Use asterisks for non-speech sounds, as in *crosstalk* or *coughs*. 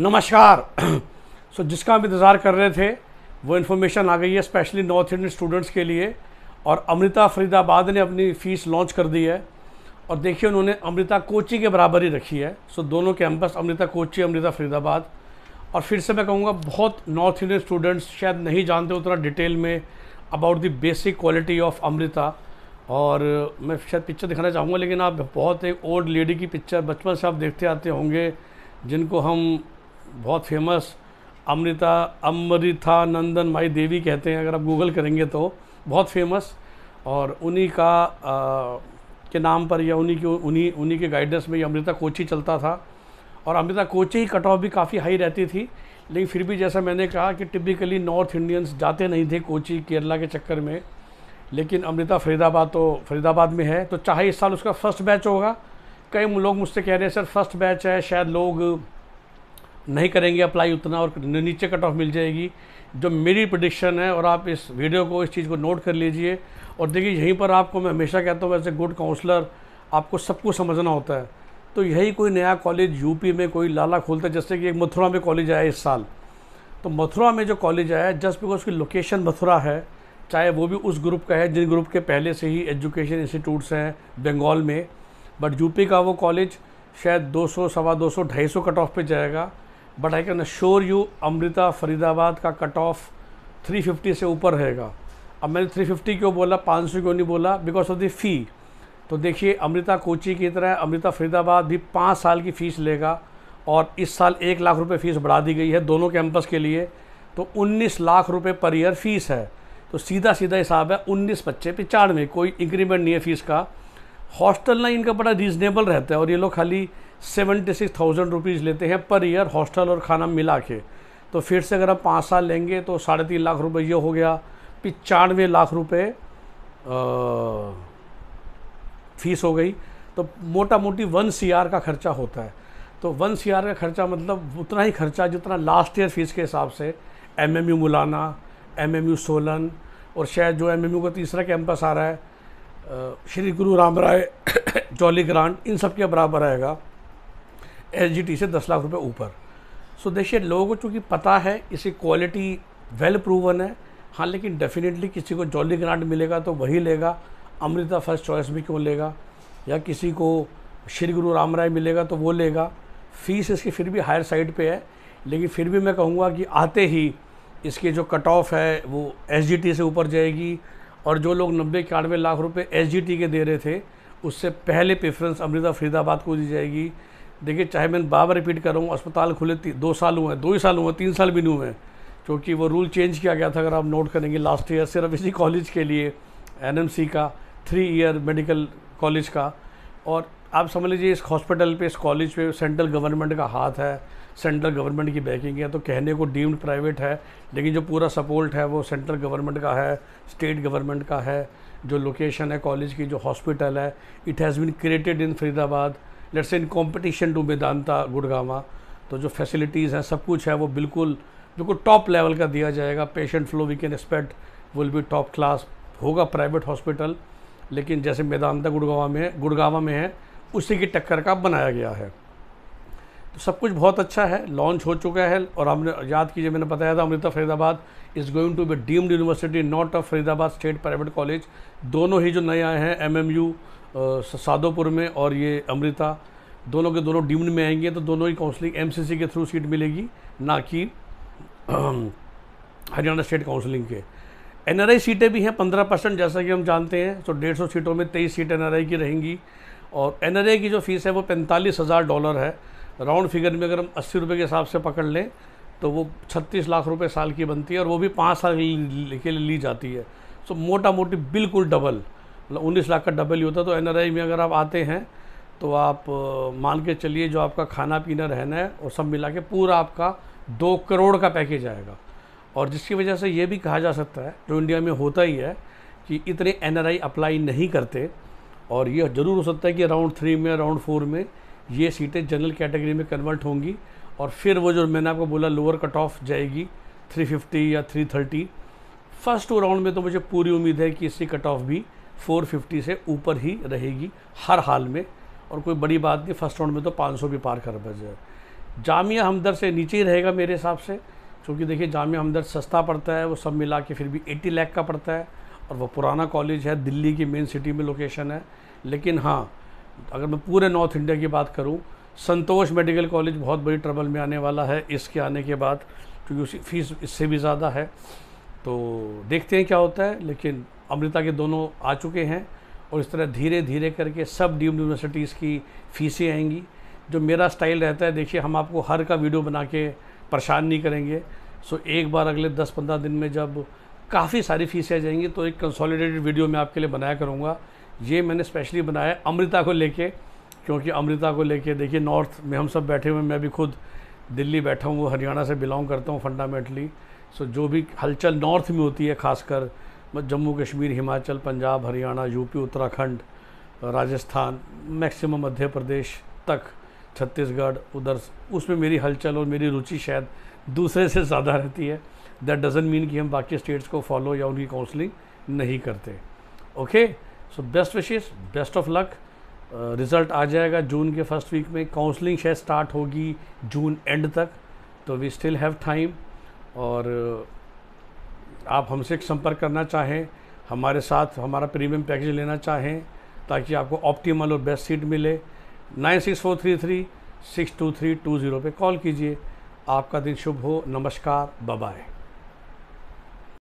नमस्कार सो *clears throat* so, जिसका हम इंतज़ार कर रहे थे वो इन्फॉर्मेशन आ गई है स्पेशली नॉर्थ इंडियन स्टूडेंट्स के लिए और अमृता फरीदाबाद ने अपनी फ़ीस लॉन्च कर दी है और देखिए उन्होंने अमृता कोची के बराबर ही रखी है सो so, दोनों कैंपस अमृता कोची अमृता फरीदाबाद और फिर से मैं कहूँगा बहुत नॉर्थ इंडियन स्टूडेंट्स शायद नहीं जानते उतना डिटेल में about the basic quality of Amrita और मैं शायद पिक्चर दिखाना चाहूँगा लेकिन आप बहुत एक ओल्ड लेडी की पिक्चर बचपन से आप देखते आते होंगे जिनको हम बहुत famous Amrita Amritanandamayi Devi कहते हैं अगर आप गूगल करेंगे तो बहुत फेमस और उन्हीं का आ, के नाम पर या उन्हीं के उन्हीं उन्हीं के गाइडेंस में ये अमृता कोची चलता था और अमृता कोची कट ऑफ भी काफ़ी हाई रहती थी लेकिन फिर भी जैसा मैंने कहा कि टिपिकली नॉर्थ इंडियंस जाते नहीं थे कोची केरला के चक्कर में लेकिन अमृता फरीदाबाद तो फरीदाबाद में है तो चाहे इस साल उसका फर्स्ट बैच होगा कई लोग मुझसे कह रहे हैं सर फर्स्ट बैच है शायद लोग नहीं करेंगे अप्लाई उतना और नीचे कट ऑफ मिल जाएगी जो मेरी प्रडिक्शन है और आप इस वीडियो को इस चीज़ को नोट कर लीजिए और देखिए यहीं पर आपको मैं हमेशा कहता हूँ वैसे गुड काउंसलर आपको सब कुछ समझना होता है तो यही कोई नया कॉलेज यूपी में कोई लाला खोलता है जैसे कि एक मथुरा में कॉलेज आया इस साल तो मथुरा में जो कॉलेज आया जस्ट बिकॉज उसकी लोकेशन मथुरा है चाहे वो भी उस ग्रुप का है जिन ग्रुप के पहले से ही एजुकेशन इंस्टीट्यूट्स हैं बंगाल में बट यूपी का वो कॉलेज शायद दो सौ सवा दो सौ ढाई सौ कट ऑफ पे जाएगा but I can sure you Amrita Faridabad का कट ऑफ 350 से ऊपर रहेगा अब मैंने 350 क्यों बोला 500 क्यों नहीं बोला बिकॉज ऑफ द फ़ी तो देखिए अमृता कोची की तरह अमृता फरीदाबाद भी पाँच साल की फ़ीस लेगा और इस साल एक लाख रुपए फ़ीस बढ़ा दी गई है दोनों कैंपस के लिए तो 19 लाख रुपए पर ईयर फ़ीस है तो सीधा सीधा हिसाब है उन्नीस बच्चे में कोई इंक्रीमेंट नहीं है फ़ीस का हॉस्टल ना इनका बड़ा रीज़नेबल रहता है और ये लोग खाली सेवेंटी सिक्स थाउजेंड रुपीज़ लेते हैं पर ईयर हॉस्टल और खाना मिला के तो फिर से अगर आप पाँच साल लेंगे तो साढ़े तीन लाख रुपये ये हो गया पचानवे लाख रुपये फीस हो गई तो मोटा मोटी वन सी का खर्चा होता है तो वन सी का खर्चा मतलब उतना ही खर्चा जितना लास्ट ईयर फीस के हिसाब से M M U Mullana M M U Solan और शायद जो एम एम यू का तीसरा कैंपस आ रहा है श्री गुरु राम राय *coughs* जॉली ग्रांट इन सब के बराबर आएगा एस से दस लाख रुपये ऊपर सो देखिए लोगों को चूँकि पता है इसकी क्वालिटी वेल प्रूवन है हाँ लेकिन डेफिनेटली किसी को जॉली ग्रांट मिलेगा तो वही लेगा अमृता फर्स्ट चॉइस भी क्यों लेगा या किसी को श्री गुरु राम राय मिलेगा तो वो लेगा फीस इसकी फिर भी हायर साइड पे है लेकिन फिर भी मैं कहूँगा कि आते ही इसके जो कट ऑफ है वो एस से ऊपर जाएगी और जो लोग नब्बे इक्यानवे लाख रुपये एस के दे रहे थे उससे पहले प्रेफरेंस अमृता फरीदाबाद को दी जाएगी देखिए चाहे मैं बार बार रिपीट कर रहा हूँ अस्पताल खुले दो साल हुए हैं दो ही साल हुए तीन साल भी नहीं हुए क्योंकि वो रूल चेंज किया गया था अगर आप नोट करेंगे लास्ट ईयर सिर्फ इसी कॉलेज के लिए एन का थ्री ईयर मेडिकल कॉलेज का और आप समझ लीजिए इस हॉस्पिटल पे इस कॉलेज पे सेंट्रल गवर्नमेंट का हाथ है सेंट्रल गवर्नमेंट की बैकिंग है तो कहने को डीम्ड प्राइवेट है लेकिन जो पूरा सपोर्ट है वो सेंट्रल गवर्नमेंट का है स्टेट गवर्नमेंट का है जो लोकेशन है कॉलेज की जो हॉस्पिटल है it has been created in Faridabad let's in competition to Vedanta Gurgaon तो जो फैसिलिटीज़ हैं सब कुछ है वो बिल्कुल बिल्कुल टॉप लेवल का दिया जाएगा patient flow we can expect will be top class होगा प्राइवेट हॉस्पिटल लेकिन जैसे वेदांता गुड़गावा में गुड़गावा में है उसी की टक्कर का बनाया गया है तो सब कुछ बहुत अच्छा है लॉन्च हो चुका है और हमने याद कीजिए मैंने बताया था Amrita Faridabad is going to be deemed university not of Faridabad state private college दोनों ही जो नए आए हैं एम सादोपुर में और ये अमृता दोनों के दोनों डिम्ड में आएंगे तो दोनों ही काउंसलिंग एमसीसी के थ्रू सीट मिलेगी ना कि *clears throat* हरियाणा स्टेट काउंसलिंग के एनआरआई सीटें भी हैं पंद्रह परसेंट जैसा कि हम जानते हैं तो डेढ़ सौ सीटों में तेईस सीट एनआरआई की रहेंगी और एनआरआई की जो फ़ीस है वो पैंतालीस हज़ार डॉलर है राउंड फिगर में अगर हम अस्सी रुपये के हिसाब से पकड़ लें तो वो छत्तीस लाख रुपये साल की बनती है और वो भी पाँच साल के लिए ली जाती है सो मोटा मोटी बिल्कुल डबल मतलब उन्नीस लाख का डबल ही होता तो एन में अगर आप आते हैं तो आप मान के चलिए जो आपका खाना पीना रहना है और सब मिला के पूरा आपका दो करोड़ का पैकेज आएगा और जिसकी वजह से ये भी कहा जा सकता है जो इंडिया में होता ही है कि इतने एन अप्लाई नहीं करते और ये ज़रूर हो सकता है कि राउंड थ्री में राउंड फोर में ये सीटें जनरल कैटेगरी में कन्वर्ट होंगी और फिर वो जो मैंने आपको बोला लोअर कट ऑफ जाएगी 350 या 330 फर्स्ट टू राउंड में तो मुझे पूरी उम्मीद है कि इसी कट ऑफ भी 450 से ऊपर ही रहेगी हर हाल में और कोई बड़ी बात नहीं फर्स्ट राउंड में तो 500 भी पार कर जाए जामिया हमदर से नीचे ही रहेगा मेरे हिसाब से क्योंकि देखिए जामिया हमदर्द सस्ता पड़ता है वो सब मिला के फिर भी 80 लाख का पड़ता है और वो पुराना कॉलेज है दिल्ली की मेन सिटी में लोकेशन है लेकिन हाँ अगर मैं पूरे नॉर्थ इंडिया की बात करूँ संतोष मेडिकल कॉलेज बहुत बड़ी ट्रबल में आने वाला है इसके आने के बाद क्योंकि उसकी फ़ीस इससे भी ज़्यादा है तो देखते हैं क्या होता है लेकिन अमृता के दोनों आ चुके हैं और इस तरह धीरे धीरे करके सब डीम्ड यूनिवर्सिटीज़ की फ़ीसें आएंगी जो मेरा स्टाइल रहता है देखिए हम आपको हर का वीडियो बना के परेशान नहीं करेंगे सो एक बार अगले दस पंद्रह दिन में जब काफ़ी सारी फीसें आ जाएंगी तो एक कंसोलिडेटेड वीडियो मैं आपके लिए बनाया करूँगा ये मैंने स्पेशली बनाया अमृता को लेके क्योंकि अमृता को लेके देखिए नॉर्थ में हम सब बैठे हुए मैं भी खुद दिल्ली बैठा हूँ हरियाणा से बिलोंग करता हूँ फंडामेंटली सो जो भी हलचल नॉर्थ में होती है खासकर जम्मू कश्मीर हिमाचल पंजाब हरियाणा यूपी उत्तराखंड राजस्थान मैक्सिमम मध्य प्रदेश तक छत्तीसगढ़ उधर उसमें मेरी हलचल और मेरी रुचि शायद दूसरे से ज़्यादा रहती है दैट डजन मीन कि हम बाकी स्टेट्स को फॉलो या उनकी काउंसलिंग नहीं करते ओके सो बेस्ट विशेष बेस्ट ऑफ लक रिज़ल्ट आ जाएगा जून के फर्स्ट वीक में काउंसलिंग शायद स्टार्ट होगी जून एंड तक तो वी स्टिल हैव टाइम और आप हमसे संपर्क करना चाहें हमारे साथ हमारा प्रीमियम पैकेज लेना चाहें ताकि आपको ऑप्टीमल और बेस्ट सीट मिले nine six four three three six two three two zero पर कॉल कीजिए आपका दिन शुभ हो नमस्कार बाय